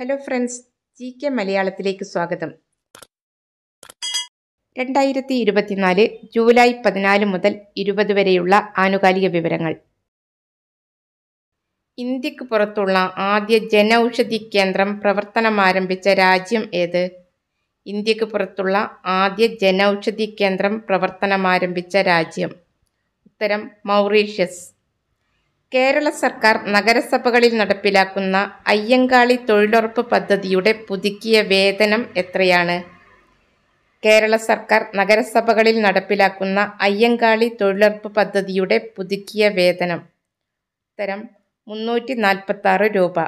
hello friends G K മലയാളത്തിലേക്ക് സ്വാഗതം രണ്ടായിരത്തി ഇരുപത്തിനാല് ജൂലൈ പതിനാല് മുതൽ ഇരുപത് വരെയുള്ള ആനുകാലിക വിവരങ്ങൾ ഇന്ത്യക്ക് പുറത്തുള്ള ആദ്യ ജനൌഷധി കേന്ദ്രം പ്രവർത്തനം ആരംഭിച്ച രാജ്യം ഏത് ഇന്ത്യക്ക് പുറത്തുള്ള ആദ്യ ജനൌഷധി കേന്ദ്രം പ്രവർത്തനം ആരംഭിച്ച രാജ്യം ഉത്തരം മൗറീഷ്യസ് കേരള സർക്കാർ നഗരസഭകളിൽ നടപ്പിലാക്കുന്ന അയ്യങ്കാളി തൊഴിലുറപ്പ് പദ്ധതിയുടെ പുതുക്കിയ വേതനം എത്രയാണ് കേരള സർക്കാർ നഗരസഭകളിൽ നടപ്പിലാക്കുന്ന അയ്യങ്കാളി തൊഴിലുറപ്പ് പദ്ധതിയുടെ പുതുക്കിയ വേതനം ഉത്തരം മുന്നൂറ്റി നാൽപ്പത്താറ് രൂപ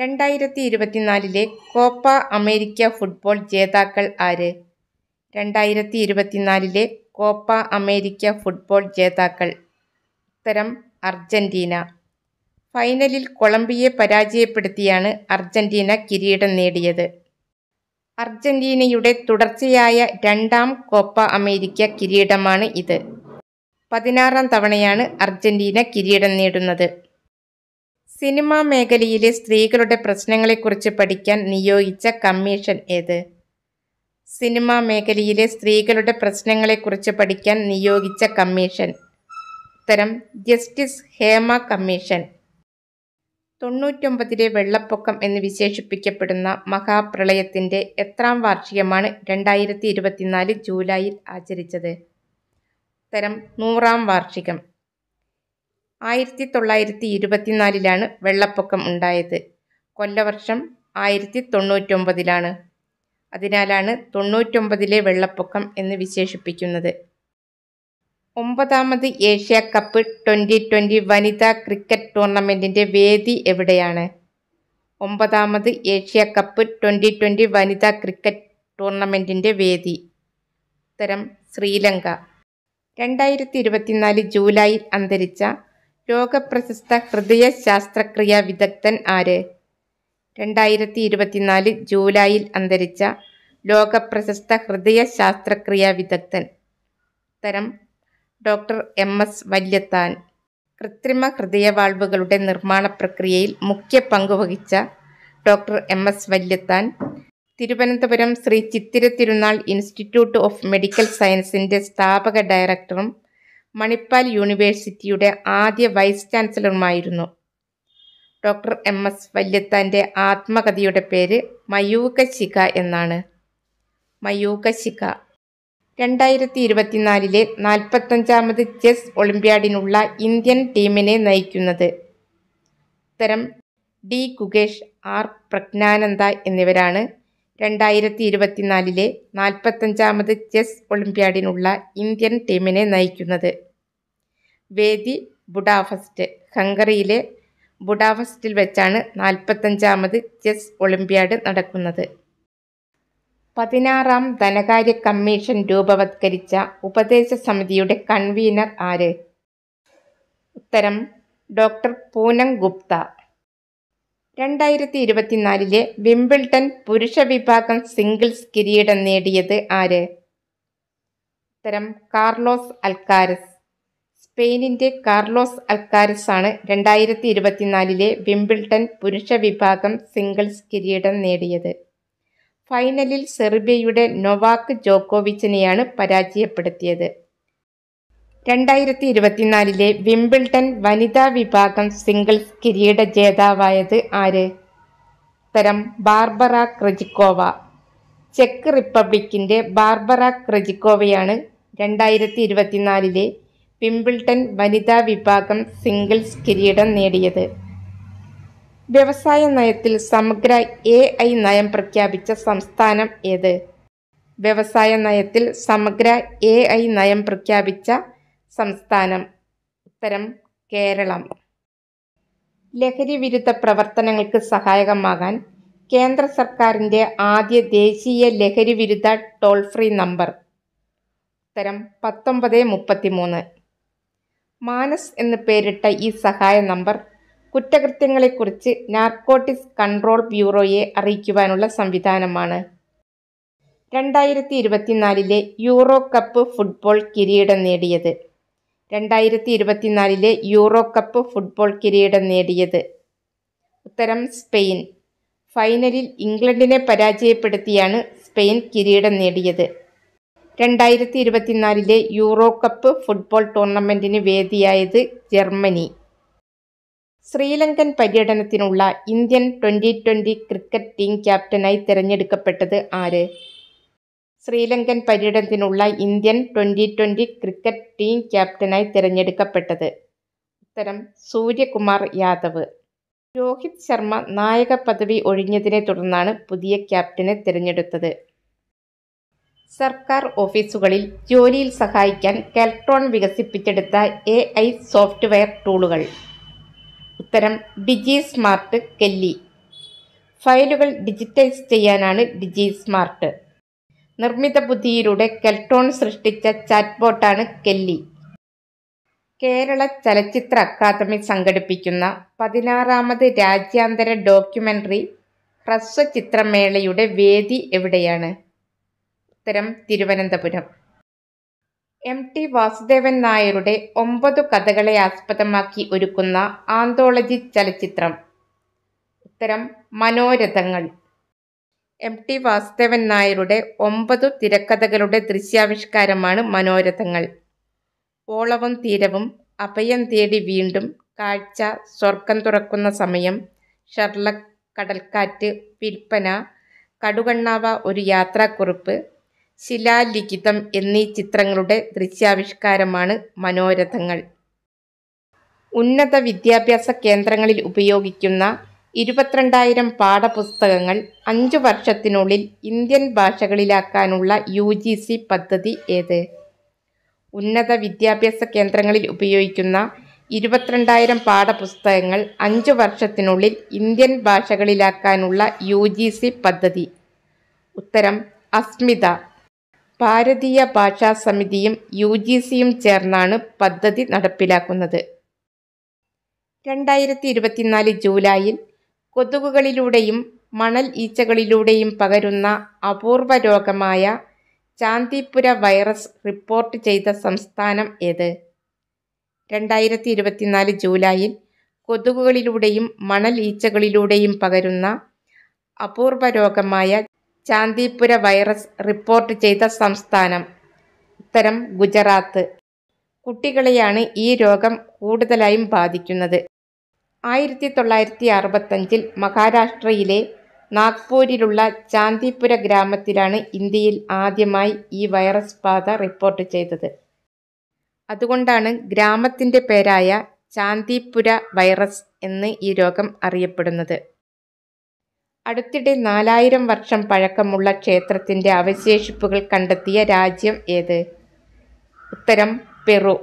രണ്ടായിരത്തി ഇരുപത്തിനാലിലെ കോപ്പ അമേരിക്ക ഫുട്ബോൾ ജേതാക്കൾ ആര് രണ്ടായിരത്തി ഇരുപത്തിനാലിലെ കോപ്പ അമേരിക്ക ഫുട്ബോൾ ജേതാക്കൾ ഉത്തരം അർജന്റീന ഫൈനലിൽ കൊളംബിയയെ പരാജയപ്പെടുത്തിയാണ് അർജന്റീന കിരീടം നേടിയത് അർജന്റീനയുടെ തുടർച്ചയായ രണ്ടാം കോപ്പ അമേരിക്ക കിരീടമാണ് ഇത് പതിനാറാം തവണയാണ് അർജന്റീന കിരീടം നേടുന്നത് സിനിമാ മേഖലയിലെ സ്ത്രീകളുടെ പ്രശ്നങ്ങളെക്കുറിച്ച് പഠിക്കാൻ നിയോഗിച്ച കമ്മീഷൻ ഏത് സിനിമാ മേഖലയിലെ സ്ത്രീകളുടെ പ്രശ്നങ്ങളെക്കുറിച്ച് പഠിക്കാൻ നിയോഗിച്ച കമ്മീഷൻ ഉത്തരം ജസ്റ്റിസ് ഹേമ കമ്മീഷൻ തൊണ്ണൂറ്റൊമ്പതിലെ വെള്ളപ്പൊക്കം എന്ന് വിശേഷിപ്പിക്കപ്പെടുന്ന മഹാപ്രളയത്തിൻ്റെ എത്രാം വാർഷികമാണ് രണ്ടായിരത്തി ഇരുപത്തിനാല് ജൂലൈയിൽ ആചരിച്ചത് ഉത്തരം നൂറാം വാർഷികം ആയിരത്തി തൊള്ളായിരത്തി ഇരുപത്തിനാലിലാണ് വെള്ളപ്പൊക്കം ഉണ്ടായത് കൊല്ലവർഷം ആയിരത്തി തൊണ്ണൂറ്റൊമ്പതിലാണ് അതിനാലാണ് തൊണ്ണൂറ്റൊമ്പതിലെ വെള്ളപ്പൊക്കം എന്ന് വിശേഷിപ്പിക്കുന്നത് ഒമ്പതാമത് ഏഷ്യ കപ്പ് ട്വൻ്റി ട്വൻ്റി വനിതാ ക്രിക്കറ്റ് ടൂർണമെൻറ്റിൻ്റെ വേദി എവിടെയാണ് ഒമ്പതാമത് ഏഷ്യ കപ്പ് ട്വൻ്റി ട്വൻ്റി വനിതാ ക്രിക്കറ്റ് ടൂർണമെൻറ്റിൻ്റെ വേദി ഉത്തരം ശ്രീലങ്ക രണ്ടായിരത്തി ഇരുപത്തിനാല് ജൂലൈയിൽ അന്തരിച്ച ലോകപ്രശസ്ത ഹൃദയ ശാസ്ത്രക്രിയ വിദഗ്ധൻ ആര് രണ്ടായിരത്തി ഇരുപത്തിനാല് ജൂലൈയിൽ അന്തരിച്ച ലോകപ്രശസ്ത ഹൃദയ ശാസ്ത്രക്രിയ വിദഗ്ധൻ ഉത്തരം ഡോക്ടർ എം എസ് വല്യത്താൻ കൃത്രിമ ഹൃദയവാൾവുകളുടെ നിർമ്മാണ പ്രക്രിയയിൽ മുഖ്യ പങ്കുവഹിച്ച doctor M S Valiathan Thiruvananthapuram Sree Chithira Thirunal institute of medical സയൻസിൻ്റെ സ്ഥാപക ഡയറക്ടറും മണിപ്പാൽ യൂണിവേഴ്സിറ്റിയുടെ ആദ്യ വൈസ് ചാൻസലറുമായിരുന്നു ഡോക്ടർ എം എസ് വല്യത്താൻ്റെ ആത്മകഥയുടെ പേര് മയൂക എന്നാണ് മയൂക രണ്ടായിരത്തി ഇരുപത്തിനാലിലെ നാൽപ്പത്തഞ്ചാമത് ചെസ് ഒളിമ്പ്യാഡിനുള്ള ഇന്ത്യൻ ടീമിനെ നയിക്കുന്നത് ഉത്തരം ഡി കുകേഷ് ആർ പ്രജ്ഞാനന്ദ എന്നിവരാണ് രണ്ടായിരത്തി ഇരുപത്തിനാലിലെ നാൽപ്പത്തഞ്ചാമത് ചെസ് ഒളിമ്പ്യാഡിനുള്ള ഇന്ത്യൻ ടീമിനെ നയിക്കുന്നത് വേദി ബുഡാഫസ്റ്റ് ഹംഗറിയിലെ ബുഡാഫസ്റ്റിൽ വെച്ചാണ് നാൽപ്പത്തഞ്ചാമത് ചെസ് ഒളിമ്പ്യാഡ് നടക്കുന്നത് പതിനാറാം ധനകാര്യ കമ്മീഷൻ രൂപവത്കരിച്ച ഉപദേശ സമിതിയുടെ കൺവീനർ ആര് ഉത്തരം ഡോക്ടർ പൂനം ഗുപ്ത രണ്ടായിരത്തി ഇരുപത്തിനാലിലെ വിംബിൾട്ടൺ പുരുഷ വിഭാഗം സിംഗിൾസ് കിരീടം നേടിയത് ആര് ഉത്തരം കാർലോസ് അൽക്കാരസ് സ്പെയിനിൻ്റെ കാർലോസ് അൽക്കാരസ് ആണ് രണ്ടായിരത്തി ഇരുപത്തിനാലിലെ വിംബിൾട്ടൺ പുരുഷ വിഭാഗം സിംഗിൾസ് കിരീടം നേടിയത് ഫൈനലിൽ സെർബിയയുടെ നൊവാക്ക് ജോക്കോവിച്ചിനെയാണ് പരാജയപ്പെടുത്തിയത് രണ്ടായിരത്തി ഇരുപത്തിനാലിലെ വിംബിൾട്ടൺ വനിതാ വിഭാഗം സിംഗിൾസ് കിരീട ജേതാവായത് ആര് ഉത്തരം ബാർബറ ക്രജിക്കോവ ചെക്ക് റിപ്പബ്ലിക്കിൻ്റെ ബാർബറ ക്രജിക്കോവയാണ് രണ്ടായിരത്തി ഇരുപത്തിനാലിലെ വിംബിൾട്ടൺ വനിതാ വിഭാഗം സിംഗിൾസ് കിരീടം നേടിയത് വ്യവസായ നയത്തിൽ സമഗ്ര എ ഐ നയം പ്രഖ്യാപിച്ച സംസ്ഥാനം ഏത് വ്യവസായ നയത്തിൽ സമഗ്ര എ ഐ നയം പ്രഖ്യാപിച്ച സംസ്ഥാനം ഉത്തരം കേരളം ലഹരി വിരുദ്ധ പ്രവർത്തനങ്ങൾക്ക് സഹായകമാകാൻ കേന്ദ്ര സർക്കാരിൻ്റെ ആദ്യ ദേശീയ ലഹരി വിരുദ്ധ ടോൾ ഫ്രീ നമ്പർ ഉത്തരം പത്തൊമ്പത് മൂന്ന് മാനസ് എന്ന് പേരിട്ട ഈ സഹായ നമ്പർ കുറ്റകൃത്യങ്ങളെക്കുറിച്ച് നാർക്കോട്ടിക്സ് കൺട്രോൾ ബ്യൂറോയെ അറിയിക്കുവാനുള്ള സംവിധാനമാണ് രണ്ടായിരത്തി ഇരുപത്തിനാലിലെ യൂറോ കപ്പ് ഫുട്ബോൾ കിരീടം നേടിയത് രണ്ടായിരത്തി ഇരുപത്തിനാലിലെ യൂറോ കപ്പ് ഫുട്ബോൾ കിരീടം നേടിയത് ഉത്തരം സ്പെയിൻ ഫൈനലിൽ ഇംഗ്ലണ്ടിനെ പരാജയപ്പെടുത്തിയാണ് സ്പെയിൻ കിരീടം നേടിയത് രണ്ടായിരത്തി ഇരുപത്തിനാലിലെ യൂറോ കപ്പ് ഫുട്ബോൾ ടൂർണമെൻറ്റിന് വേദിയായത് ജർമ്മനി ശ്രീലങ്കൻ പര്യടനത്തിനുള്ള Indian twenty twenty cricket team ക്യാപ്റ്റനായി തിരഞ്ഞെടുക്കപ്പെട്ടത് ആര് ശ്രീലങ്കൻ പര്യടനത്തിനുള്ള Indian twenty twenty cricket team ക്യാപ്റ്റനായി തിരഞ്ഞെടുക്കപ്പെട്ടത് ഉത്തരം സൂര്യകുമാർ യാദവ് രോഹിത് ശർമ്മ നായക പദവി ഒഴിഞ്ഞതിനെ തുടർന്നാണ് പുതിയ ക്യാപ്റ്റനെ തിരഞ്ഞെടുത്തത് സർക്കാർ ഓഫീസുകളിൽ ജോലിയിൽ സഹായിക്കാൻ കെൽട്രോൺ വികസിപ്പിച്ചെടുത്ത എ സോഫ്റ്റ്വെയർ ടൂളുകൾ ഉത്തരം ഡിജി സ്മാർട്ട് കെല്ലി ഫയലുകൾ ഡിജിറ്റൈസ് ചെയ്യാനാണ് ഡിജി സ്മാർട്ട് നിർമ്മിത ബുദ്ധിയിലൂടെ കെൽട്രോൺ സൃഷ്ടിച്ച ചാറ്റ്ബോട്ടാണ് കെല്ലി കേരള ചലച്ചിത്ര അക്കാദമി സംഘടിപ്പിക്കുന്ന പതിനാറാമത് രാജ്യാന്തര ഡോക്യുമെൻ്ററി ഹ്രസ്വചിത്രമേളയുടെ വേദി എവിടെയാണ് ഉത്തരം തിരുവനന്തപുരം എം ടി വാസുദേവൻ നായരുടെ ഒമ്പത് കഥകളെ ആസ്പദമാക്കി ഒരുക്കുന്ന ആന്തോളജി ചലച്ചിത്രം ഉത്തരം മനോരഥങ്ങൾ എം ടി വാസുദേവൻ നായരുടെ ഒമ്പത് തിരക്കഥകളുടെ ദൃശ്യാവിഷ്കാരമാണ് മനോരഥങ്ങൾ ഓളവും തീരവും അഭയം തേടി വീണ്ടും കാഴ്ച സ്വർഗം തുറക്കുന്ന സമയം ഷർലക് കടൽക്കാറ്റ് വിൽപ്പന കടുകണ്ണാവ ഒരു യാത്രാക്കുറിപ്പ് ശിലാലിഖിതം എന്നീ ചിത്രങ്ങളുടെ ദൃശ്യാവിഷ്കാരമാണ് മനോരഥങ്ങൾ ഉന്നത വിദ്യാഭ്യാസ കേന്ദ്രങ്ങളിൽ ഉപയോഗിക്കുന്ന ഇരുപത്തിരണ്ടായിരം പാഠപുസ്തകങ്ങൾ അഞ്ചു വർഷത്തിനുള്ളിൽ ഇന്ത്യൻ ഭാഷകളിലാക്കാനുള്ള യു ജി സി പദ്ധതി ഏത് ഉന്നത വിദ്യാഭ്യാസ കേന്ദ്രങ്ങളിൽ ഉപയോഗിക്കുന്ന ഇരുപത്തിരണ്ടായിരം പാഠപുസ്തകങ്ങൾ അഞ്ചു വർഷത്തിനുള്ളിൽ ഇന്ത്യൻ ഭാഷകളിലാക്കാനുള്ള യു ജി സി പദ്ധതി ഉത്തരം അസ്മിത ഭാരതീയ ഭാഷാ സമിതിയും യു ജി സിയും ചേർന്നാണ് പദ്ധതി നടപ്പിലാക്കുന്നത് രണ്ടായിരത്തി ഇരുപത്തിനാല് ജൂലൈയിൽ കൊതുകുകളിലൂടെയും മണൽ ഈച്ചകളിലൂടെയും പകരുന്ന അപൂർവ രോഗമായ ചാന്തിപുര വൈറസ് റിപ്പോർട്ട് ചെയ്ത സംസ്ഥാനം ഏത് രണ്ടായിരത്തി ഇരുപത്തിനാല് ജൂലൈയിൽ കൊതുകുകളിലൂടെയും മണൽ ഈച്ചകളിലൂടെയും പകരുന്ന അപൂർവ രോഗമായ ശാന്തിപുര വൈറസ് റിപ്പോർട്ട് ചെയ്ത സംസ്ഥാനം ഉത്തരം ഗുജറാത്ത് കുട്ടികളെയാണ് ഈ രോഗം കൂടുതലായും ബാധിക്കുന്നത് ആയിരത്തി തൊള്ളായിരത്തി അറുപത്തഞ്ചിൽ മഹാരാഷ്ട്രയിലെ നാഗ്പൂരിലുള്ള ചാന്തിപുര ഗ്രാമത്തിലാണ് ഇന്ത്യയിൽ ആദ്യമായി ഈ വൈറസ് ബാധ റിപ്പോർട്ട് ചെയ്തത് അതുകൊണ്ടാണ് ഗ്രാമത്തിൻ്റെ പേരായ ചാന്തിപുര വൈറസ് എന്ന് ഈ രോഗം അറിയപ്പെടുന്നത് അടുത്തിടെ നാലായിരം വർഷം പഴക്കമുള്ള ക്ഷേത്രത്തിൻ്റെ അവശേഷിപ്പുകൾ കണ്ടെത്തിയ രാജ്യം ഏത് ഉത്തരം പെറു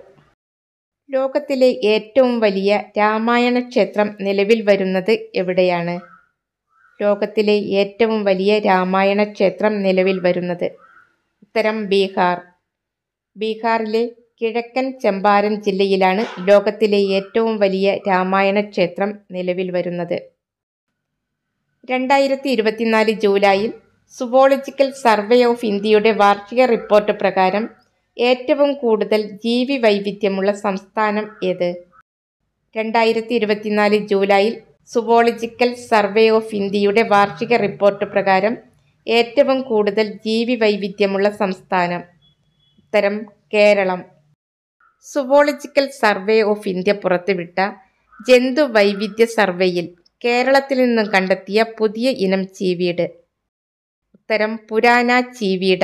ലോകത്തിലെ ഏറ്റവും വലിയ രാമായണ ക്ഷേത്രം നിലവിൽ വരുന്നത് എവിടെയാണ് ലോകത്തിലെ ഏറ്റവും വലിയ രാമായണ ക്ഷേത്രം നിലവിൽ വരുന്നത് ഉത്തരം ബീഹാർ ബീഹാറിലെ കിഴക്കൻ ചമ്പാരൻ ജില്ലയിലാണ് ലോകത്തിലെ ഏറ്റവും വലിയ രാമായണ ക്ഷേത്രം നിലവിൽ വരുന്നത് രണ്ടായിരത്തി ഇരുപത്തിനാല് ജൂലൈയിൽ സുവോളജിക്കൽ സർവേ ഓഫ് ഇന്ത്യയുടെ വാർഷിക റിപ്പോർട്ട് പ്രകാരം ഏറ്റവും കൂടുതൽ ജീവി വൈവിധ്യമുള്ള സംസ്ഥാനം ഏത് രണ്ടായിരത്തി ഇരുപത്തിനാല് ജൂലൈയിൽ സുവോളജിക്കൽ സർവേ ഓഫ് ഇന്ത്യയുടെ വാർഷിക റിപ്പോർട്ട് പ്രകാരം ഏറ്റവും കൂടുതൽ ജീവി വൈവിധ്യമുള്ള സംസ്ഥാനം ഉത്തരം Keralam zoological survey of India പുറത്തുവിട്ട ജന്തു വൈവിധ്യ സർവേയിൽ കേരളത്തിൽ നിന്നും കണ്ടെത്തിയ പുതിയ ഇനം ചീവീട് ഉത്തരം പുരാന ചീവീട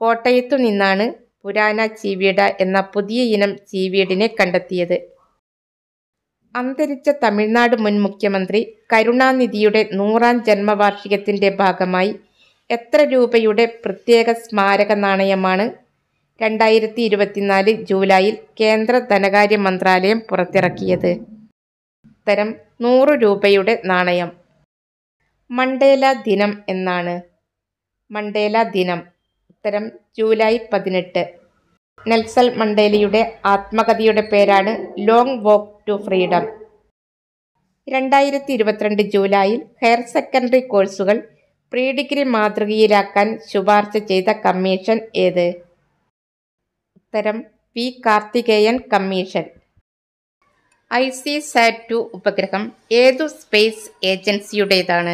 കോട്ടയത്തു നിന്നാണ് പുരാന ചീവീട എന്ന പുതിയ ഇനം ചീവീടിനെ കണ്ടെത്തിയത് അന്തരിച്ച തമിഴ്നാട് മുൻ മുഖ്യമന്ത്രി കരുണാനിധിയുടെ നൂറാം ജന്മവാർഷികത്തിൻ്റെ ഭാഗമായി എത്ര രൂപയുടെ പ്രത്യേക സ്മാരക നാണയമാണ് രണ്ടായിരത്തി ഇരുപത്തിനാല് ജൂലൈയിൽ കേന്ദ്ര ധനകാര്യ മന്ത്രാലയം പുറത്തിറക്കിയത് പകരം നൂറ് രൂപയുടെ നാണയം മണ്ടേല ദിനം എന്നാണ് മണ്ടേല ദിനം ഉത്തരം ജൂലൈ പതിനെട്ട് നെൽസൽ മണ്ടേലയുടെ ആത്മകഥയുടെ പേരാണ് ലോങ് വോക്ക് ടു ഫ്രീഡം രണ്ടായിരത്തി ഇരുപത്തിരണ്ട് ജൂലൈയിൽ ഹയർ സെക്കൻഡറി കോഴ്സുകൾ പ്രീ ഡിഗ്രി മാതൃകയിലാക്കാൻ ശുപാർശ ചെയ്ത കമ്മീഷൻ ഏത് ഉത്തരം P Karthikeyan commission ICESat two ഉപഗ്രഹം ഏതു സ്പേസ് ഏജൻസിയുടേതാണ്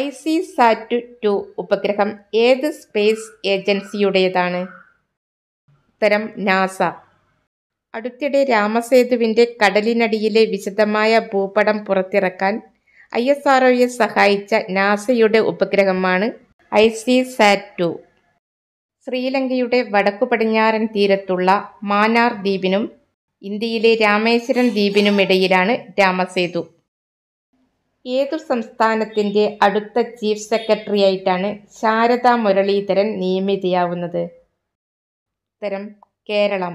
ഐ സി സാറ്റ് ടു ഉപഗ്രഹം ഏത് സ്പേസ് ഏജൻസിയുടേതാണ് ഉത്തരം നാസ അടുത്തിടെ രാമസേതുവിൻ്റെ കടലിനടിയിലെ വിശദമായ ഭൂപടം പുറത്തിറക്കാൻ ഐ എസ് ആർ സഹായിച്ച നാസയുടെ ഉപഗ്രഹമാണ് ഐ സി സാറ്റ് ടു ശ്രീലങ്കയുടെ വടക്കു പടിഞ്ഞാറൻ തീരത്തുള്ള മാനാർ ദ്വീപിനും ഇന്ത്യയിലെ രാമേശ്വരം ദ്വീപിനുമിടയിലാണ് രാമസേതു ഏതു സംസ്ഥാനത്തിൻ്റെ അടുത്ത ചീഫ് സെക്രട്ടറിയായിട്ടാണ് ശാരദ മുരളീധരൻ നിയമിതയാവുന്നത് ഉത്തരം കേരളം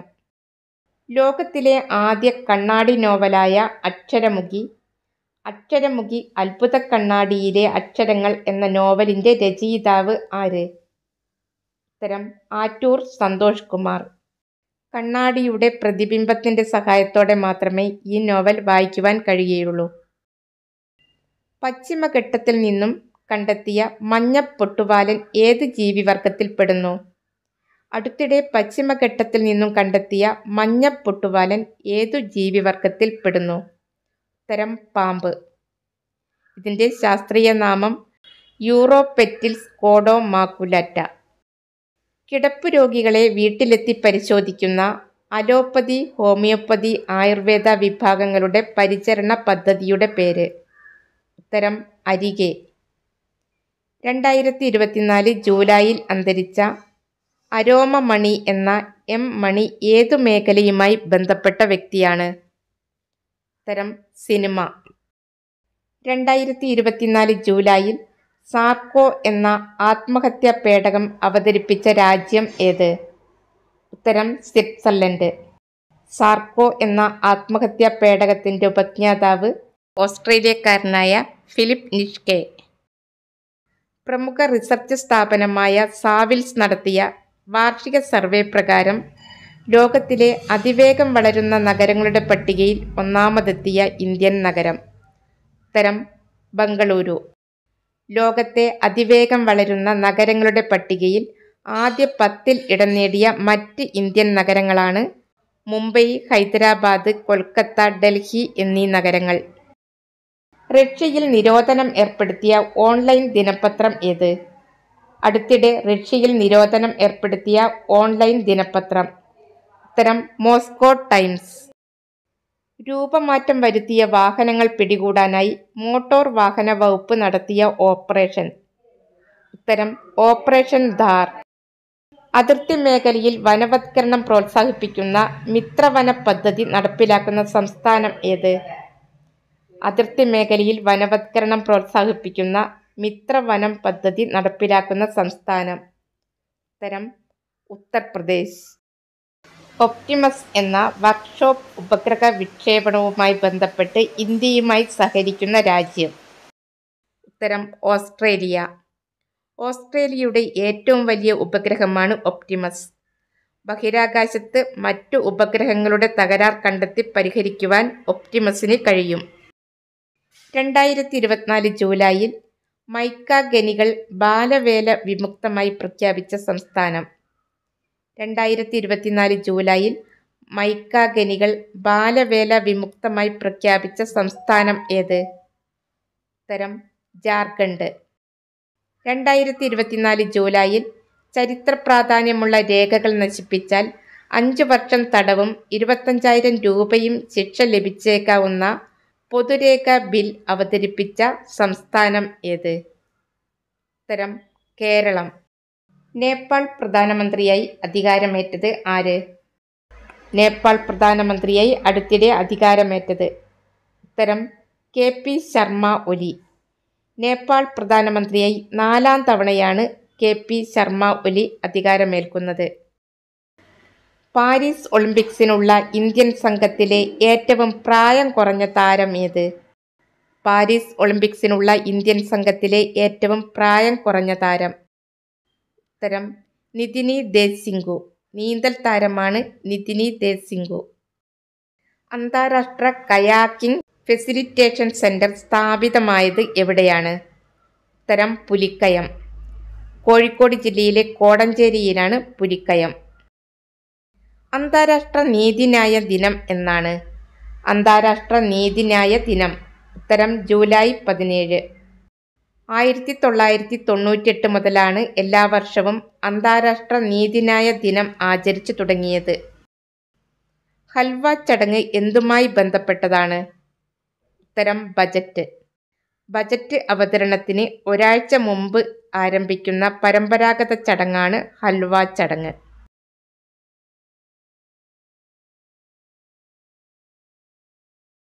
ലോകത്തിലെ ആദ്യ കണ്ണാടി നോവലായ അക്ഷരമുഖി അക്ഷരമുഖി അത്ഭുത കണ്ണാടിയിലെ അക്ഷരങ്ങൾ എന്ന നോവലിൻ്റെ രചയിതാവ് ആര് ഉത്തരം ആറ്റൂർ സന്തോഷ് കുമാർ കണ്ണാടിയുടെ പ്രതിബിംബത്തിൻ്റെ സഹായത്തോടെ മാത്രമേ ഈ നോവൽ വായിക്കുവാൻ കഴിയുകയുള്ളൂ പശ്ചിമഘട്ടത്തിൽ നിന്നും കണ്ടെത്തിയ മഞ്ഞപ്പൊട്ടുവാലൻ ഏത് ജീവിവർഗത്തിൽപ്പെടുന്നു അടുത്തിടെ പശ്ചിമഘട്ടത്തിൽ നിന്നും കണ്ടെത്തിയ മഞ്ഞപ്പൊട്ടുവാലൻ ഏതു ജീവിവർഗത്തിൽപ്പെടുന്നു ഉത്തരം പാമ്പ് ഇതിൻ്റെ ശാസ്ത്രീയ നാമം യൂറോപെറ്റിൽസ് കോഡോ മാക്കുലറ്റ കിടപ്പ് രോഗികളെ വീട്ടിലെത്തി പരിശോധിക്കുന്ന അലോപ്പതി ഹോമിയോപ്പതി ആയുർവേദ വിഭാഗങ്ങളുടെ പരിചരണ പദ്ധതിയുടെ പേര് ഉത്തരം അരികെ രണ്ടായിരത്തി ഇരുപത്തിനാല് ജൂലൈയിൽ അന്തരിച്ച അരോമ മണി എന്ന എം മണി ഏതു മേഖലയുമായി ബന്ധപ്പെട്ട വ്യക്തിയാണ് ഉത്തരം സിനിമ രണ്ടായിരത്തി ഇരുപത്തിനാല് ജൂലൈയിൽ സാർക്കോ എന്ന ആത്മഹത്യാ പേടകം അവതരിപ്പിച്ച രാജ്യം ഏത് ഉത്തരം സ്വിറ്റ്സർലൻഡ് സാർക്കോ എന്ന ആത്മഹത്യാ പേടകത്തിൻ്റെ ഉപജ്ഞാതാവ് ഓസ്ട്രേലിയക്കാരനായ ഫിലിപ്പ് നിഷ്കെ പ്രമുഖ റിസർച്ച് സ്ഥാപനമായ സാവിൽസ് നടത്തിയ വാർഷിക സർവേ പ്രകാരം ലോകത്തിലെ അതിവേഗം വളരുന്ന നഗരങ്ങളുടെ പട്ടികയിൽ ഒന്നാമതെത്തിയ ഇന്ത്യൻ നഗരം ഉത്തരം ബംഗളൂരു ലോകത്തെ അതിവേഗം വളരുന്ന നഗരങ്ങളുടെ പട്ടികയിൽ ആദ്യ പത്തിൽ ഇടം നേടിയ മറ്റ് ഇന്ത്യൻ നഗരങ്ങളാണ് മുംബൈ ഹൈദരാബാദ് കൊൽക്കത്ത ഡൽഹി എന്നീ നഗരങ്ങൾ റഷ്യയിൽ നിരോധനം ഏർപ്പെടുത്തിയ ഓൺലൈൻ ദിനപത്രം ഏത് അടുത്തിടെ റഷ്യയിൽ നിരോധനം ഏർപ്പെടുത്തിയ ഓൺലൈൻ ദിനപത്രം ഉത്തരം മോസ്കോ ടൈംസ് രൂപമാറ്റം വരുത്തിയ വാഹനങ്ങൾ പിടികൂടാനായി മോട്ടോർ വാഹന വകുപ്പ് നടത്തിയ ഓപ്പറേഷൻ ഇത്തരം ഓപ്പറേഷൻ ധാർ അതിർത്തി മേഖലയിൽ വനവത്കരണം പ്രോത്സാഹിപ്പിക്കുന്ന മിത്രവന പദ്ധതി നടപ്പിലാക്കുന്ന സംസ്ഥാനം ഏത് അതിർത്തി മേഖലയിൽ വനവത്കരണം പ്രോത്സാഹിപ്പിക്കുന്ന മിത്രവനം പദ്ധതി നടപ്പിലാക്കുന്ന സംസ്ഥാനം ഉത്തരം ഉത്തർപ്രദേശ് ഒപ്റ്റിമസ് എന്ന വർക്ക്ഷോപ്പ് ഉപഗ്രഹ വിക്ഷേപണവുമായി ബന്ധപ്പെട്ട് ഇന്ത്യയുമായി സഹകരിക്കുന്ന രാജ്യം ഉത്തരം ഓസ്ട്രേലിയ ഓസ്ട്രേലിയയുടെ ഏറ്റവും വലിയ ഉപഗ്രഹമാണ് ഒപ്റ്റിമസ് ബഹിരാകാശത്ത് മറ്റു ഉപഗ്രഹങ്ങളുടെ തകരാർ കണ്ടെത്തി പരിഹരിക്കുവാൻ ഒപ്റ്റിമസിന് കഴിയും രണ്ടായിരത്തി ഇരുപത്തിനാല് ജൂലൈയിൽ മൈക്ക ഖനികൾ ബാലവേല വിമുക്തമായി പ്രഖ്യാപിച്ച സംസ്ഥാനം രണ്ടായിരത്തി ഇരുപത്തിനാല് ജൂലൈയിൽ മൈക്കാഗനികൾ ബാലവേല വിമുക്തമായി പ്രഖ്യാപിച്ച സംസ്ഥാനം ഏത് ഉത്തരം ജാർഖണ്ഡ് രണ്ടായിരത്തി ഇരുപത്തിനാല് ജൂലൈയിൽ ചരിത്ര പ്രാധാന്യമുള്ള രേഖകൾ നശിപ്പിച്ചാൽ അഞ്ചു വർഷം തടവും ഇരുപത്തഞ്ചായിരം രൂപയും ശിക്ഷ ലഭിച്ചേക്കാവുന്ന പൊതുരേഖ ബിൽ അവതരിപ്പിച്ച സംസ്ഥാനം ഏത് ഉത്തരം കേരളം നേപ്പാൾ പ്രധാനമന്ത്രിയായി അധികാരമേറ്റത് ആര് നേപ്പാൾ പ്രധാനമന്ത്രിയായി അടുത്തിടെ അധികാരമേറ്റത് ഉത്തരം കെ പി ശർമ്മ ഒലി നേപ്പാൾ പ്രധാനമന്ത്രിയായി നാലാം തവണയാണ് കെ പി ശർമ്മ ഒലി അധികാരമേൽക്കുന്നത് പാരീസ് ഒളിമ്പിക്സിനുള്ള ഇന്ത്യൻ സംഘത്തിലെ ഏറ്റവും പ്രായം കുറഞ്ഞ താരം ഏത് പാരീസ് ഒളിമ്പിക്സിനുള്ള ഇന്ത്യൻ സംഘത്തിലെ ഏറ്റവും പ്രായം കുറഞ്ഞ താരം ഉത്തരം നിതിനി ദേസിംഗു നീന്തൽ താരമാണ് നിതിനി ദേസിംഗു അന്താരാഷ്ട്ര കയാക്കിംഗ് ഫെസിലിറ്റേഷൻ സെൻറ്റർ സ്ഥാപിതമായത് എവിടെയാണ് ഉത്തരം പുലിക്കയം കോഴിക്കോട് ജില്ലയിലെ കോടഞ്ചേരിയിലാണ് പുലിക്കയം അന്താരാഷ്ട്ര നീതിന്യായ ദിനം എന്നാണ് അന്താരാഷ്ട്ര നീതിന്യായ ദിനം ഉത്തരം ജൂലൈ പതിനേഴ് ആയിരത്തി തൊള്ളായിരത്തി തൊണ്ണൂറ്റിയെട്ട് മുതലാണ് എല്ലാ വർഷവും അന്താരാഷ്ട്ര നീതിന്യായ ദിനം ആചരിച്ചു തുടങ്ങിയത് ഹൽവ ചടങ്ങ് എന്തുമായി ബന്ധപ്പെട്ടതാണ് ഉത്തരം ബജറ്റ് ബജറ്റ് അവതരണത്തിന് ഒരാഴ്ച മുമ്പ് ആരംഭിക്കുന്ന പരമ്പരാഗത ചടങ്ങാണ് ഹൽവ ചടങ്ങ്